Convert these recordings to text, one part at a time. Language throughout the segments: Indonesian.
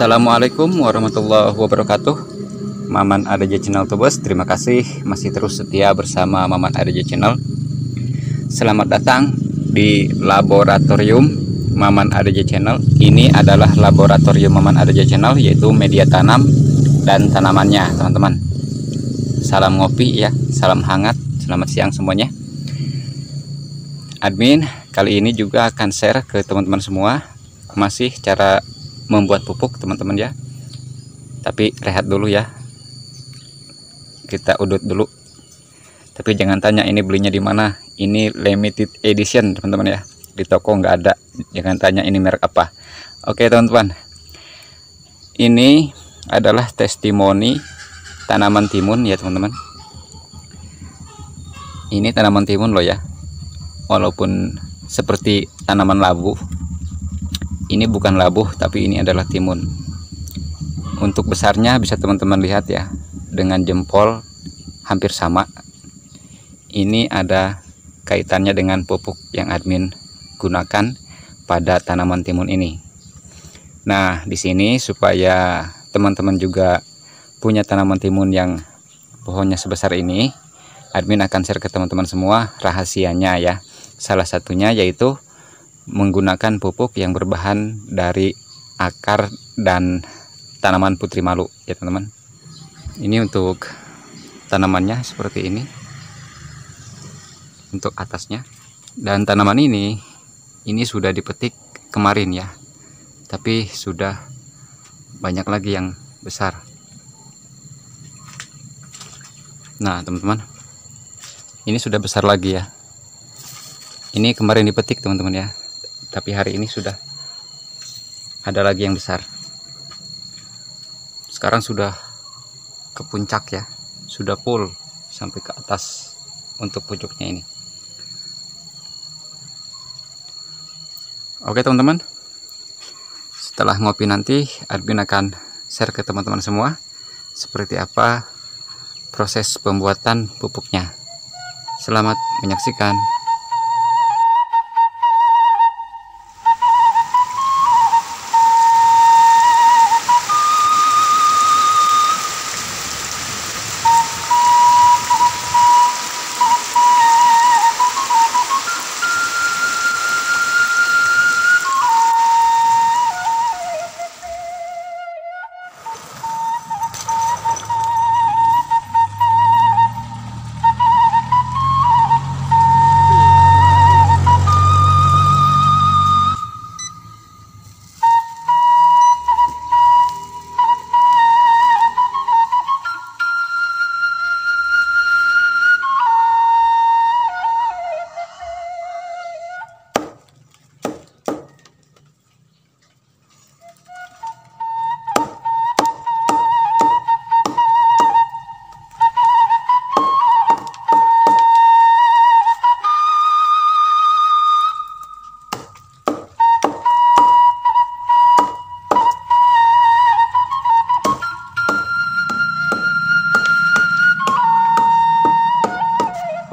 Assalamualaikum warahmatullahi wabarakatuh Maman Adaja Channel Tubes Terima kasih masih terus setia bersama Maman Adaja Channel Selamat datang di Laboratorium Maman Adaja Channel Ini adalah Laboratorium Maman Adaja Channel Yaitu media tanam dan tanamannya teman-teman Salam ngopi ya Salam hangat Selamat siang semuanya Admin kali ini juga akan share ke teman-teman semua Masih cara membuat pupuk teman-teman ya tapi rehat dulu ya kita udut dulu tapi jangan tanya ini belinya di mana ini limited edition teman-teman ya di toko nggak ada jangan tanya ini merek apa oke teman-teman ini adalah testimoni tanaman timun ya teman-teman ini tanaman timun loh ya walaupun seperti tanaman labu ini bukan labuh tapi ini adalah timun untuk besarnya bisa teman-teman lihat ya dengan jempol hampir sama ini ada kaitannya dengan pupuk yang admin gunakan pada tanaman timun ini nah di sini supaya teman-teman juga punya tanaman timun yang pohonnya sebesar ini admin akan share ke teman-teman semua rahasianya ya salah satunya yaitu menggunakan pupuk yang berbahan dari akar dan tanaman putri malu ya teman-teman ini untuk tanamannya seperti ini untuk atasnya dan tanaman ini ini sudah dipetik kemarin ya tapi sudah banyak lagi yang besar nah teman-teman ini sudah besar lagi ya ini kemarin dipetik teman-teman ya tapi hari ini sudah ada lagi yang besar sekarang sudah ke puncak ya sudah full sampai ke atas untuk pucuknya ini oke teman-teman setelah ngopi nanti admin akan share ke teman-teman semua seperti apa proses pembuatan pupuknya selamat menyaksikan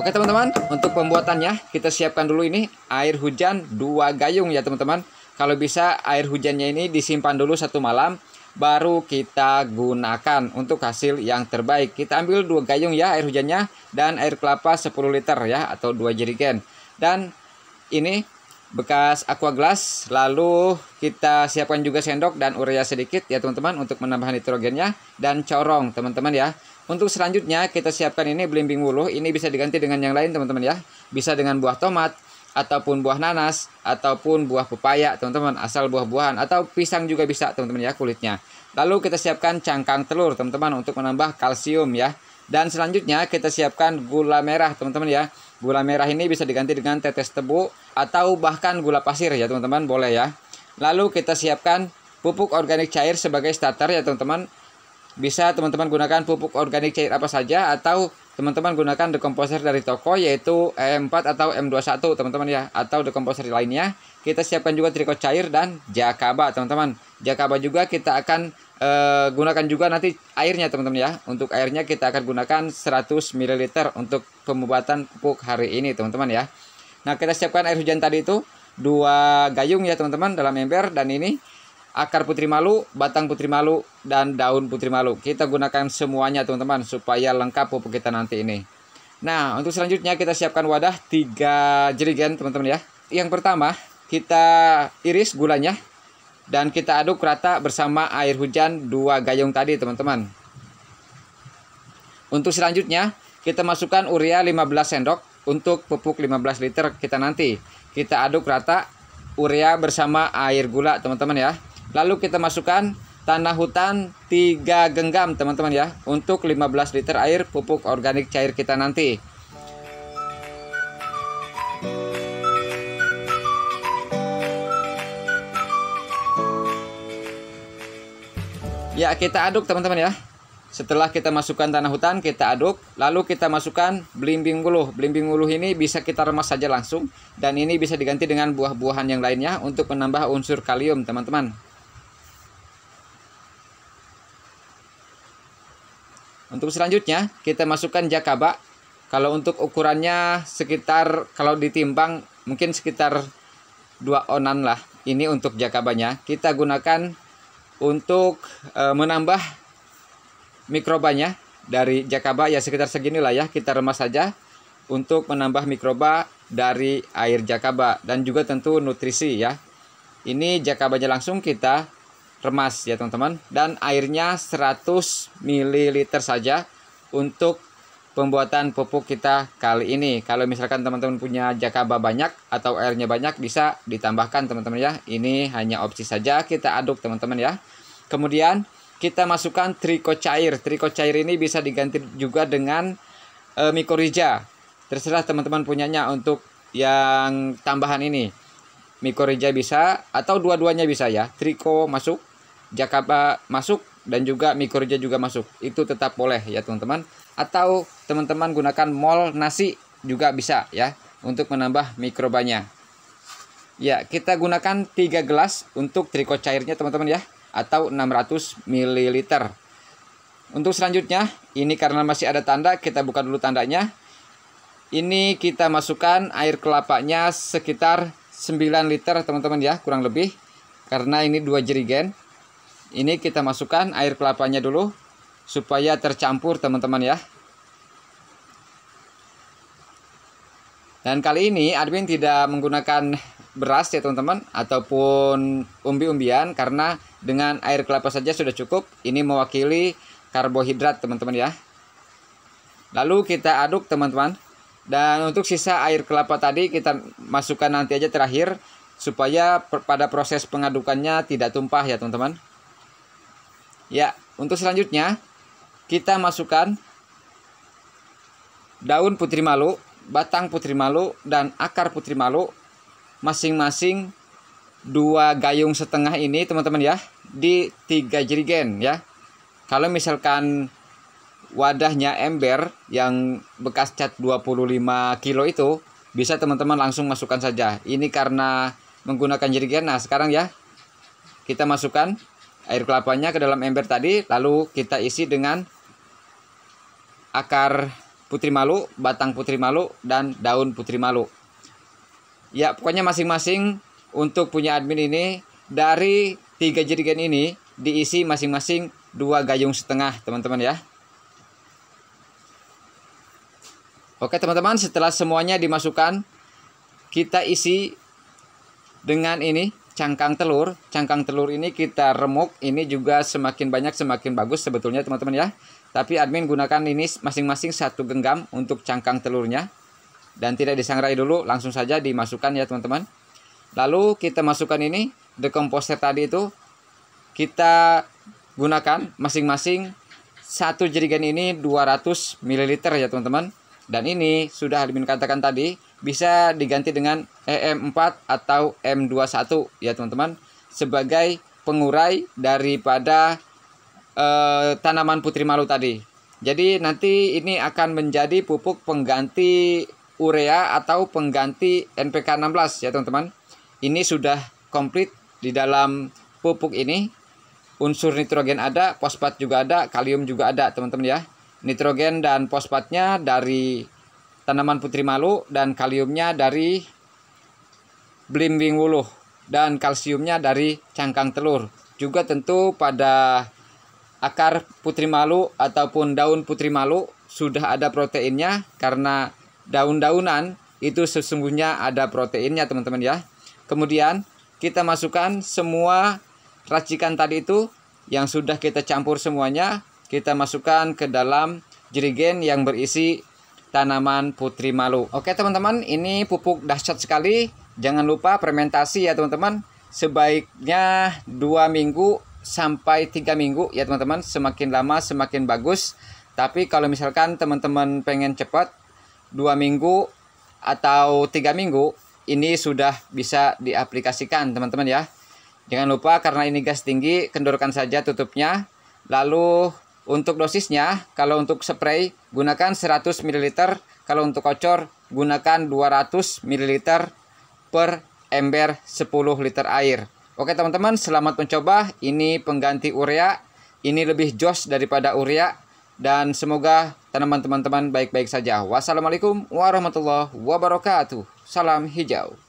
Oke teman-teman, untuk pembuatannya kita siapkan dulu ini air hujan dua gayung ya teman-teman. Kalau bisa air hujannya ini disimpan dulu satu malam, baru kita gunakan untuk hasil yang terbaik. Kita ambil dua gayung ya air hujannya dan air kelapa 10 liter ya atau dua jerigen. Dan ini bekas aqua glass, lalu kita siapkan juga sendok dan urea sedikit ya teman-teman untuk menambah nitrogennya dan corong teman-teman ya. Untuk selanjutnya kita siapkan ini belimbing wuluh. Ini bisa diganti dengan yang lain teman-teman ya. Bisa dengan buah tomat ataupun buah nanas ataupun buah pepaya teman-teman asal buah-buahan atau pisang juga bisa teman-teman ya kulitnya. Lalu kita siapkan cangkang telur teman-teman untuk menambah kalsium ya. Dan selanjutnya kita siapkan gula merah teman-teman ya. Gula merah ini bisa diganti dengan tetes tebu atau bahkan gula pasir ya teman-teman boleh ya. Lalu kita siapkan pupuk organik cair sebagai starter ya teman-teman bisa teman-teman gunakan pupuk organik cair apa saja atau teman-teman gunakan dekomposer dari toko yaitu e M4 atau M21 teman-teman ya atau dekomposer lainnya kita siapkan juga trikot cair dan jakaba teman-teman jakaba juga kita akan e, gunakan juga nanti airnya teman-teman ya untuk airnya kita akan gunakan 100 ml untuk pembuatan pupuk hari ini teman-teman ya nah kita siapkan air hujan tadi itu dua gayung ya teman-teman dalam ember dan ini akar putri malu, batang putri malu, dan daun putri malu. Kita gunakan semuanya teman-teman supaya lengkap pupuk kita nanti ini. Nah, untuk selanjutnya kita siapkan wadah 3 jerigen teman-teman ya. Yang pertama, kita iris gulanya dan kita aduk rata bersama air hujan 2 gayung tadi teman-teman. Untuk selanjutnya, kita masukkan urea 15 sendok untuk pupuk 15 liter kita nanti. Kita aduk rata urea bersama air gula teman-teman ya. Lalu kita masukkan tanah hutan 3 genggam teman-teman ya untuk 15 liter air pupuk organik cair kita nanti. Ya, kita aduk teman-teman ya. Setelah kita masukkan tanah hutan, kita aduk. Lalu kita masukkan belimbing uluh. Belimbing uluh ini bisa kita remas saja langsung. Dan ini bisa diganti dengan buah-buahan yang lainnya untuk menambah unsur kalium, teman-teman. Untuk selanjutnya kita masukkan jakaba. Kalau untuk ukurannya sekitar kalau ditimbang mungkin sekitar 2 onan lah. Ini untuk jakabanya. Kita gunakan untuk e, menambah mikrobanya dari jakaba ya sekitar segini lah ya. Kita remas saja untuk menambah mikroba dari air jakaba dan juga tentu nutrisi ya. Ini jakabanya langsung kita remas ya teman-teman dan airnya 100 ml saja untuk pembuatan pupuk kita kali ini kalau misalkan teman-teman punya jakaba banyak atau airnya banyak bisa ditambahkan teman-teman ya ini hanya opsi saja kita aduk teman-teman ya kemudian kita masukkan triko cair triko cair ini bisa diganti juga dengan e, mikorija terserah teman-teman punyanya untuk yang tambahan ini Mikorija bisa atau dua-duanya bisa ya. Triko masuk Jakarta masuk dan juga Mikorja juga masuk. Itu tetap boleh ya teman-teman. Atau teman-teman gunakan mol nasi juga bisa ya untuk menambah mikrobanya. Ya, kita gunakan 3 gelas untuk triko cairnya teman-teman ya atau 600 ml. Untuk selanjutnya, ini karena masih ada tanda, kita buka dulu tandanya. Ini kita masukkan air kelapanya sekitar 9 liter teman-teman ya, kurang lebih. Karena ini dua jerigen. Ini kita masukkan air kelapanya dulu supaya tercampur teman-teman ya. Dan kali ini admin tidak menggunakan beras ya teman-teman ataupun umbi-umbian karena dengan air kelapa saja sudah cukup. Ini mewakili karbohidrat teman-teman ya. Lalu kita aduk teman-teman. Dan untuk sisa air kelapa tadi kita masukkan nanti aja terakhir supaya pada proses pengadukannya tidak tumpah ya teman-teman. Ya, untuk selanjutnya kita masukkan daun putri malu, batang putri malu dan akar putri malu masing-masing dua gayung setengah ini teman-teman ya di tiga jerigen ya. Kalau misalkan wadahnya ember yang bekas cat 25 kilo itu bisa teman-teman langsung masukkan saja. Ini karena menggunakan jerigen. Nah, sekarang ya kita masukkan air kelapanya ke dalam ember tadi lalu kita isi dengan akar putri malu, batang putri malu dan daun putri malu. Ya, pokoknya masing-masing untuk punya admin ini dari tiga jerigen ini diisi masing-masing dua gayung setengah, teman-teman ya. Oke, teman-teman, setelah semuanya dimasukkan, kita isi dengan ini cangkang telur. Cangkang telur ini kita remuk, ini juga semakin banyak semakin bagus sebetulnya teman-teman ya. Tapi admin gunakan ini masing-masing satu genggam untuk cangkang telurnya. Dan tidak disangrai dulu, langsung saja dimasukkan ya teman-teman. Lalu kita masukkan ini, dekomposer tadi itu. Kita gunakan masing-masing satu jerigen ini 200 ml ya teman-teman. Dan ini sudah admin katakan tadi, bisa diganti dengan EM4 atau M21 ya teman-teman sebagai pengurai daripada eh, tanaman putri malu tadi. Jadi nanti ini akan menjadi pupuk pengganti urea atau pengganti NPK 16 ya teman-teman. Ini sudah komplit di dalam pupuk ini unsur nitrogen ada, fosfat juga ada, kalium juga ada, teman-teman ya. Nitrogen dan fosfatnya dari tanaman putri malu dan kaliumnya dari blimbing wuluh dan kalsiumnya dari cangkang telur. Juga tentu pada akar putri malu ataupun daun putri malu sudah ada proteinnya karena daun-daunan itu sesungguhnya ada proteinnya teman-teman ya. Kemudian kita masukkan semua racikan tadi itu yang sudah kita campur semuanya kita masukkan ke dalam jerigen yang berisi tanaman putri malu. Oke teman-teman, ini pupuk dahsyat sekali Jangan lupa fermentasi ya teman-teman. Sebaiknya 2 minggu sampai 3 minggu ya teman-teman. Semakin lama semakin bagus. Tapi kalau misalkan teman-teman pengen cepat 2 minggu atau 3 minggu ini sudah bisa diaplikasikan teman-teman ya. Jangan lupa karena ini gas tinggi Kendurkan saja tutupnya. Lalu untuk dosisnya, kalau untuk spray gunakan 100 ml, kalau untuk kocor gunakan 200 ml per ember 10 liter air. Oke teman-teman, selamat mencoba. Ini pengganti urea. Ini lebih jos daripada urea. Dan semoga tanaman teman-teman baik-baik saja. Wassalamualaikum warahmatullahi wabarakatuh. Salam hijau.